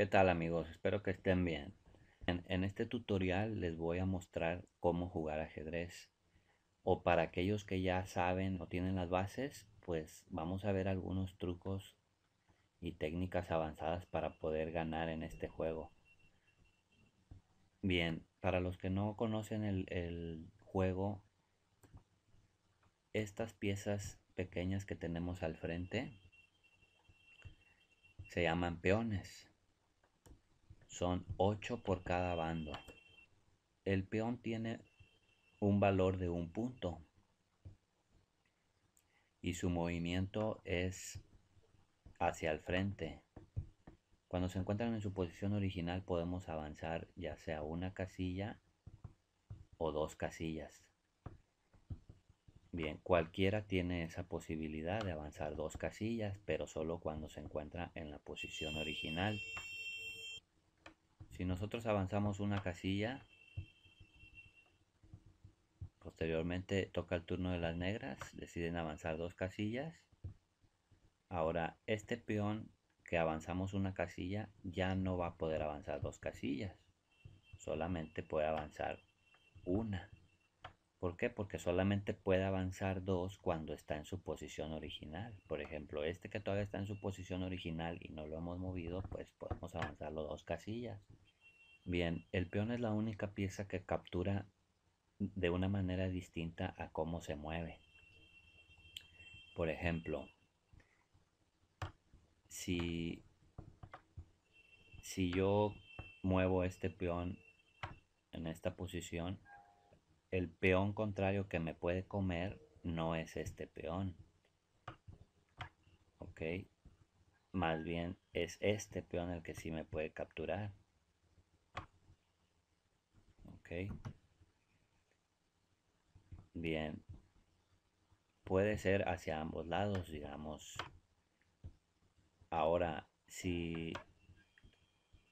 ¿Qué tal amigos? Espero que estén bien. En, este tutorial les voy a mostrar cómo jugar ajedrez. O para aquellos que ya saben o tienen las bases, pues vamos a ver algunos trucos y técnicas avanzadas para poder ganar en este juego. Bien, para los que no conocen el juego, estas piezas pequeñas que tenemos al frente se llaman peones son 8 por cada bando. El peón tiene un valor de un punto. Y su movimiento es hacia el frente. Cuando se encuentran en su posición original podemos avanzar ya sea una casilla o dos casillas. Bien, cualquiera tiene esa posibilidad de avanzar dos casillas, pero solo cuando se encuentra en la posición original. Si nosotros avanzamos una casilla, posteriormente toca el turno de las negras, deciden avanzar dos casillas. Ahora este peón que avanzamos una casilla ya no va a poder avanzar dos casillas, solamente puede avanzar una. ¿Por qué? Porque solamente puede avanzar dos cuando está en su posición original. Por ejemplo, este que todavía está en su posición original y no lo hemos movido, pues podemos avanzarlo dos casillas. Bien, el peón es la única pieza que captura de una manera distinta a cómo se mueve. Por ejemplo, si, yo muevo este peón en esta posición, el peón contrario que me puede comer no es este peón. ¿Ok? Más bien es este peón el que sí me puede capturar. Bien. Puede ser hacia ambos lados, digamos. Ahora, si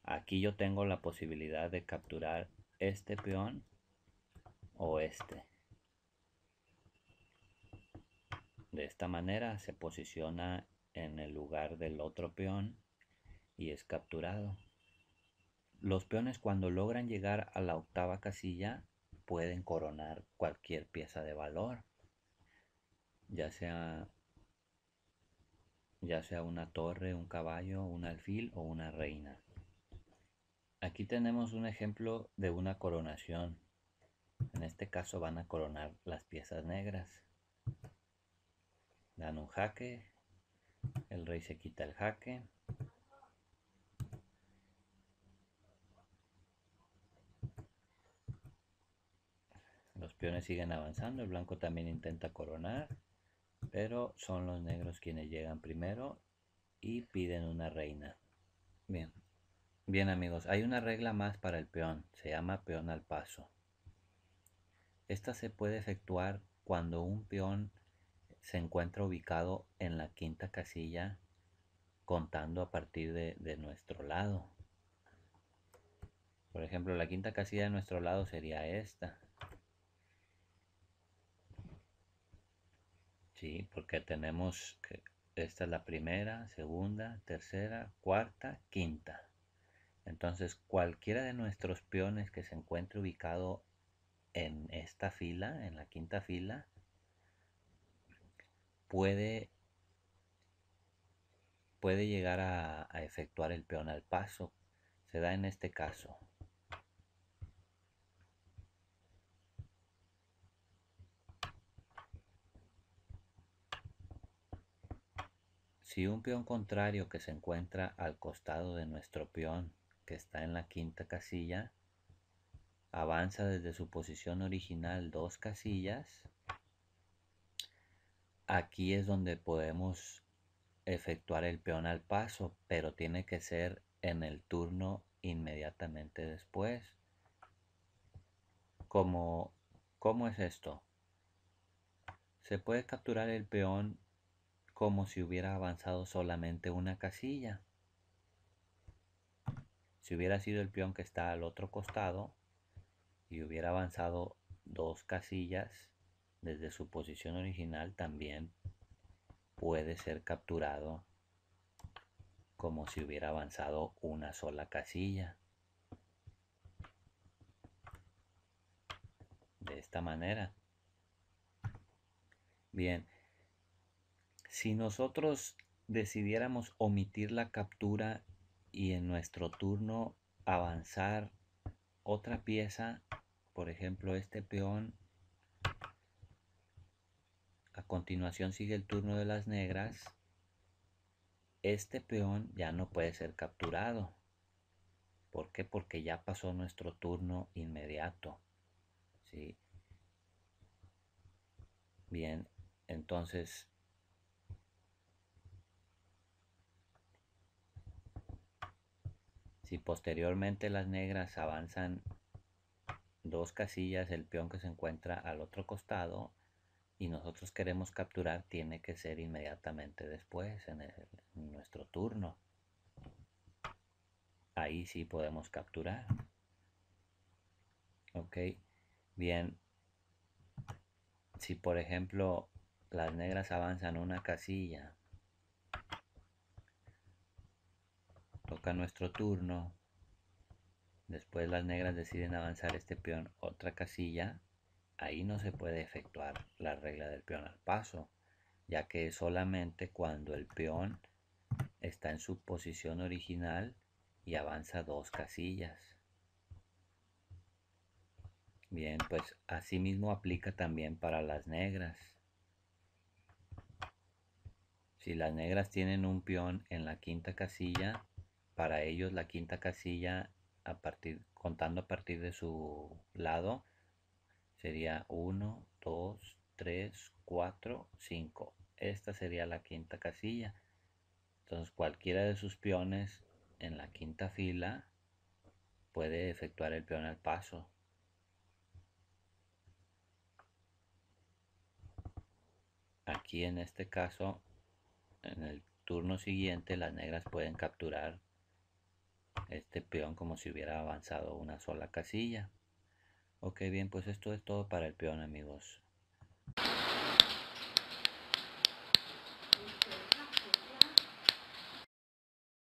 aquí yo tengo la posibilidad de capturar este peón o este. De esta manera se posiciona en el lugar del otro peón y es capturado. Los peones cuando logran llegar a la octava casilla pueden coronar cualquier pieza de valor, ya sea ya sea una torre, un caballo, un alfil o una reina. Aquí tenemos un ejemplo de una coronación. En este caso van a coronar las piezas negras. Dan un jaque, el rey se quita el jaque, Los peones siguen avanzando, el blanco también intenta coronar, pero son los negros quienes llegan primero y piden una reina. Bien, bien amigos, hay una regla más para el peón, se llama peón al paso. Esta se puede efectuar cuando un peón se encuentra ubicado en la quinta casilla contando a partir de, de nuestro lado. Por ejemplo, la quinta casilla de nuestro lado sería esta. ¿sí? Porque tenemos que esta es la primera, segunda, tercera, cuarta, quinta. Entonces, cualquiera de nuestros peones que se encuentre ubicado en esta fila, en la quinta fila, puede, puede llegar a efectuar el peón al paso. Se da en este caso. Si un peón contrario que se encuentra al costado de nuestro peón, que está en la quinta casilla, avanza desde su posición original dos casillas, aquí es donde podemos efectuar el peón al paso, pero tiene que ser en el turno inmediatamente después. Como, ¿Cómo es esto? Se puede capturar el peón como si hubiera avanzado solamente una casilla. Si hubiera sido el peón que está al otro costado y hubiera avanzado dos casillas desde su posición original, también puede ser capturado como si hubiera avanzado una sola casilla. De esta manera. Bien, si nosotros decidiéramos omitir la captura y en nuestro turno avanzar otra pieza, por ejemplo este peón, a continuación sigue el turno de las negras, este peón ya no puede ser capturado. ¿Por qué? Porque ya pasó nuestro turno inmediato. Bien, entonces Si posteriormente las negras avanzan dos casillas, el peón que se encuentra al otro costado y nosotros queremos capturar tiene que ser inmediatamente después en, nuestro turno ahí sí podemos capturar ok bien si por ejemplo las negras avanzan una casilla Toca nuestro turno. Después las negras deciden avanzar este peón otra casilla. Ahí no se puede efectuar la regla del peón al paso, ya que es solamente cuando el peón está en su posición original y avanza dos casillas. Bien, pues así mismo aplica también para las negras. Si las negras tienen un peón en la quinta casilla, para ellos la quinta casilla, a partir, contando a partir de su lado, sería 1, 2, 3, 4, 5. Esta sería la quinta casilla. Entonces cualquiera de sus peones en la quinta fila puede efectuar el peón al paso. Aquí en este caso, en el turno siguiente, las negras pueden capturar este peón como si hubiera avanzado una sola casilla. Ok, bien, pues esto es todo para el peón, amigos.